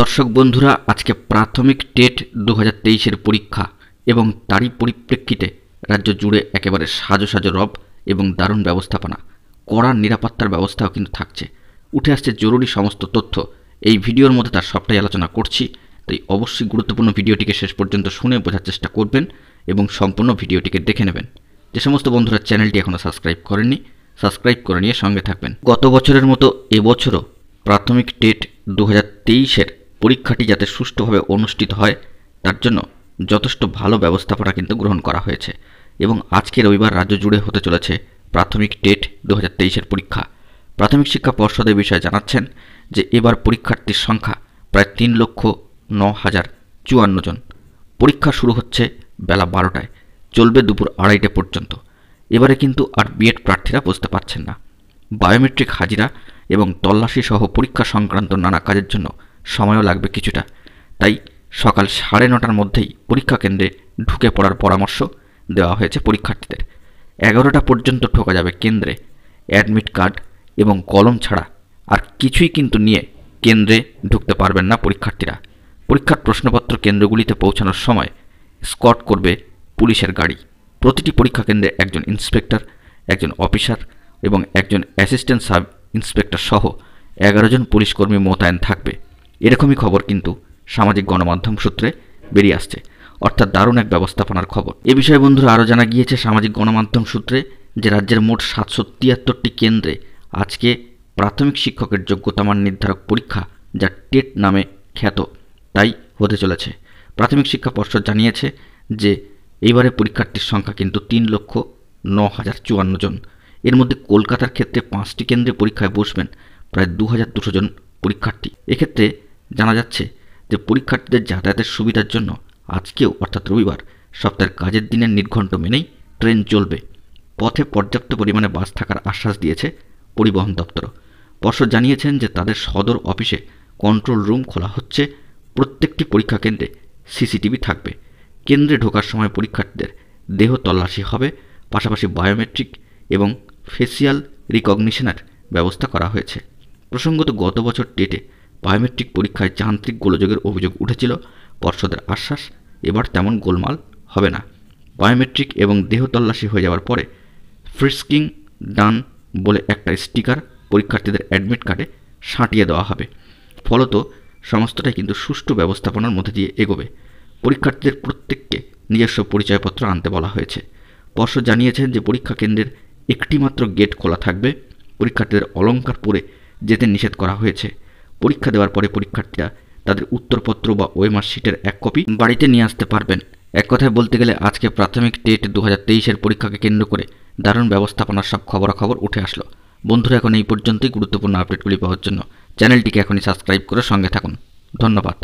দর্শক বন্ধুরা আজকে প্রাথমিক টেট দু হাজার পরীক্ষা এবং তারই পরিপ্রেক্ষিতে রাজ্য জুড়ে একেবারে সাজো সাজো রব এবং দারুণ ব্যবস্থাপনা কড়া নিরাপত্তার ব্যবস্থাও কিন্তু থাকছে উঠে আসছে জরুরি সমস্ত তথ্য এই ভিডিওর মধ্যে তার সবটাই আলোচনা করছি তাই অবশ্যই গুরুত্বপূর্ণ ভিডিওটিকে শেষ পর্যন্ত শুনে বোঝার চেষ্টা করবেন এবং সম্পূর্ণ ভিডিওটিকে দেখে নেবেন যে সমস্ত বন্ধুরা চ্যানেলটি এখনও সাবস্ক্রাইব করেননি সাবস্ক্রাইব করে নিয়ে সঙ্গে থাকবেন গত বছরের মতো এবছরও প্রাথমিক টেট দু হাজার তেইশের পরীক্ষাটি যাতে সুষ্ঠুভাবে অনুষ্ঠিত হয় তার জন্য যথেষ্ট ভালো ব্যবস্থাপনা কিন্তু গ্রহণ করা হয়েছে এবং আজকে রবিবার রাজ্য জুড়ে হতে চলেছে প্রাথমিক টেট দু হাজার পরীক্ষা প্রাথমিক শিক্ষা পর্ষদের বিষয়ে জানাচ্ছেন যে এবার পরীক্ষার্থীর সংখ্যা প্রায় তিন লক্ষ ন হাজার চুয়ান্ন জন পরীক্ষা শুরু হচ্ছে বেলা বারোটায় চলবে দুপুর আড়াইটে পর্যন্ত এবারে কিন্তু আর বিএড প্রার্থীরা বসতে পারছেন না বায়োমেট্রিক হাজিরা এবং তল্লাশি সহ পরীক্ষা সংক্রান্ত নানা কাজের জন্য সময়ও লাগবে কিছুটা তাই সকাল সাড়ে নটার মধ্যেই পরীক্ষা কেন্দ্রে ঢুকে পড়ার পরামর্শ দেওয়া হয়েছে পরীক্ষার্থীদের এগারোটা পর্যন্ত ঢোকা যাবে কেন্দ্রে অ্যাডমিট কার্ড এবং কলম ছাড়া আর কিছুই কিন্তু নিয়ে কেন্দ্রে ঢুকতে পারবেন না পরীক্ষার্থীরা পরীক্ষার প্রশ্নপত্র কেন্দ্রগুলিতে পৌঁছানোর সময় স্কট করবে পুলিশের গাড়ি প্রতিটি পরীক্ষা কেন্দ্রে একজন ইন্সপেক্টর একজন অফিসার এবং একজন অ্যাসিস্ট্যান্ট সাব ইন্সপেক্টর সহ এগারো জন পুলিশকর্মী মোতায়েন থাকবে এরকমই খবর কিন্তু সামাজিক গণমাধ্যম সূত্রে বেরিয়ে আসছে অর্থাৎ দারুণ এক ব্যবস্থাপনার খবর এ বিষয়ে বন্ধুরা আরও জানা গিয়েছে সামাজিক গণমাধ্যম সূত্রে যে রাজ্যের মোট সাতশো তিয়াত্তরটি কেন্দ্রে আজকে প্রাথমিক শিক্ষকের যোগ্যতামান নির্ধারক পরীক্ষা যা টেট নামে খ্যাত তাই হতে চলেছে প্রাথমিক শিক্ষা পর্ষদ জানিয়েছে যে এইবারে পরীক্ষার্থীর সংখ্যা কিন্তু তিন লক্ষ ন হাজার চুয়ান্ন জন এর মধ্যে কলকাতার ক্ষেত্রে পাঁচটি কেন্দ্রে পরীক্ষায় বসবেন প্রায় দু হাজার দুশো জন পরীক্ষার্থী এক্ষেত্রে জানা যাচ্ছে যে পরীক্ষার্থীদের যাতায়াতের সুবিধার জন্য আজকেও অর্থাৎ রবিবার সপ্তাহের কাজের দিনের নির্ঘণ্ট মেনেই ট্রেন চলবে পথে পর্যাপ্ত পরিমাণে বাস থাকার আশ্বাস দিয়েছে পরিবহন দপ্তর পর্ষদ জানিয়েছেন যে তাদের সদর অফিসে কন্ট্রোল রুম খোলা হচ্ছে প্রত্যেকটি পরীক্ষা কেন্দ্রে সিসিটিভি থাকবে কেন্দ্রে ঢোকার সময় পরীক্ষার্থীদের দেহ তল্লাশি হবে পাশাপাশি বায়োমেট্রিক এবং ফেসিয়াল রিকগনিশনের ব্যবস্থা করা হয়েছে প্রসঙ্গত গত বছর টেটে বায়োমেট্রিক পরীক্ষায় যান্ত্রিক গোলযোগের অভিযোগ উঠেছিল পর্ষদের আশ্বাস এবার তেমন গোলমাল হবে না বায়োমেট্রিক এবং দেহ তল্লাশি হয়ে যাওয়ার পরে ফ্রিস্কিং ডান বলে একটা স্টিকার পরীক্ষার্থীদের অ্যাডমিট কার্ডে সাঁটিয়ে দেওয়া হবে ফলত সমস্তটাই কিন্তু সুষ্ঠু ব্যবস্থাপনার মধ্যে দিয়ে এগোবে পরীক্ষার্থীদের প্রত্যেককে নিজস্ব পরিচয়পত্র আনতে বলা হয়েছে পর্ষদ জানিয়েছেন যে পরীক্ষা কেন্দ্রের একটিমাত্র গেট খোলা থাকবে পরীক্ষার্থীদের অলঙ্কার পরে যেতে নিষেধ করা হয়েছে পরীক্ষা দেওয়ার পরে পরীক্ষার্থীরা তাদের উত্তরপত্র বা ওয়েমার শিটের এক কপি বাড়িতে নিয়ে আসতে পারবেন এক কথায় বলতে গেলে আজকে প্রাথমিক টেট দু হাজার পরীক্ষাকে কেন্দ্র করে দারুণ ব্যবস্থাপনার সব খবরাখবর উঠে আসলো বন্ধুরা এখন এই পর্যন্তই গুরুত্বপূর্ণ আপডেটগুলি পাওয়ার জন্য চ্যানেলটিকে এখনই সাবস্ক্রাইব করে সঙ্গে থাকুন ধন্যবাদ